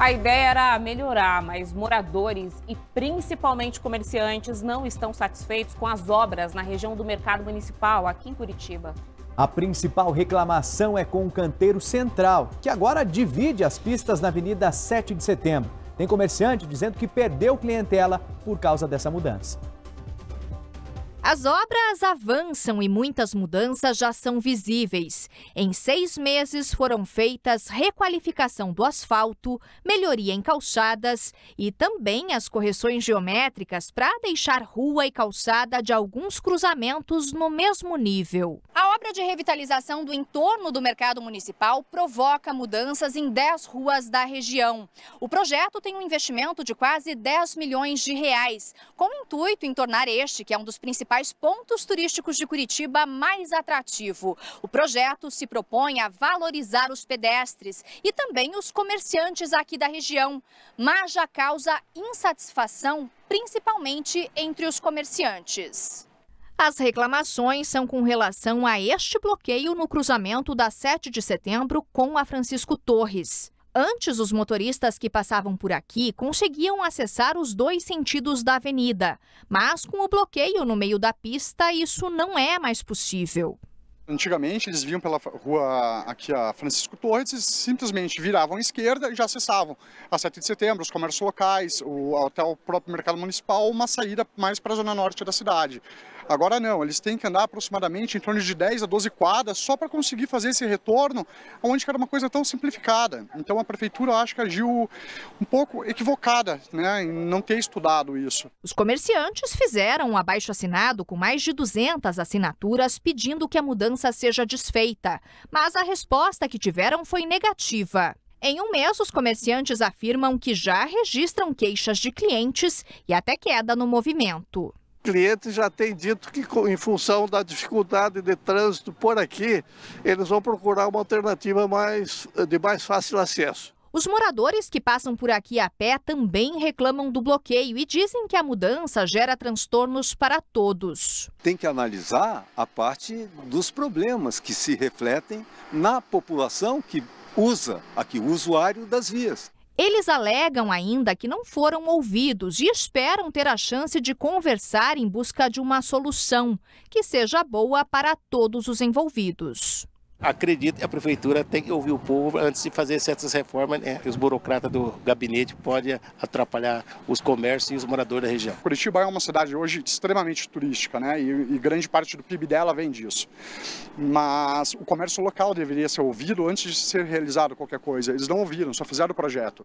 A ideia era melhorar, mas moradores e principalmente comerciantes não estão satisfeitos com as obras na região do mercado municipal, aqui em Curitiba. A principal reclamação é com o canteiro central, que agora divide as pistas na Avenida 7 de Setembro. Tem comerciante dizendo que perdeu clientela por causa dessa mudança. As obras avançam e muitas mudanças já são visíveis. Em seis meses foram feitas requalificação do asfalto, melhoria em calçadas e também as correções geométricas para deixar rua e calçada de alguns cruzamentos no mesmo nível. A obra de revitalização do entorno do mercado municipal provoca mudanças em 10 ruas da região. O projeto tem um investimento de quase 10 milhões de reais, com o intuito em tornar este, que é um dos principais pontos turísticos de Curitiba, mais atrativo. O projeto se propõe a valorizar os pedestres e também os comerciantes aqui da região, mas já causa insatisfação, principalmente entre os comerciantes. As reclamações são com relação a este bloqueio no cruzamento da 7 de setembro com a Francisco Torres. Antes, os motoristas que passavam por aqui conseguiam acessar os dois sentidos da avenida, mas com o bloqueio no meio da pista, isso não é mais possível. Antigamente eles vinham pela rua aqui a Francisco Torres e simplesmente viravam à esquerda e já acessavam a 7 de setembro, os comércios locais, o, até o próprio mercado municipal, uma saída mais para a zona norte da cidade. Agora não, eles têm que andar aproximadamente em torno de 10 a 12 quadras só para conseguir fazer esse retorno, onde era uma coisa tão simplificada. Então a prefeitura acho que agiu um pouco equivocada né, em não ter estudado isso. Os comerciantes fizeram um abaixo assinado com mais de 200 assinaturas pedindo que a mudança aliança seja desfeita, mas a resposta que tiveram foi negativa. Em um mês, os comerciantes afirmam que já registram queixas de clientes e até queda no movimento. Clientes já têm dito que, em função da dificuldade de trânsito por aqui, eles vão procurar uma alternativa mais, de mais fácil acesso. Os moradores que passam por aqui a pé também reclamam do bloqueio e dizem que a mudança gera transtornos para todos. Tem que analisar a parte dos problemas que se refletem na população que usa, aqui o usuário das vias. Eles alegam ainda que não foram ouvidos e esperam ter a chance de conversar em busca de uma solução que seja boa para todos os envolvidos. Acredito que a prefeitura tem que ouvir o povo antes de fazer certas reformas. Né? Os burocratas do gabinete podem atrapalhar os comércios e os moradores da região. Curitiba é uma cidade hoje extremamente turística, né? E, e grande parte do PIB dela vem disso. Mas o comércio local deveria ser ouvido antes de ser realizado qualquer coisa. Eles não ouviram, só fizeram o projeto.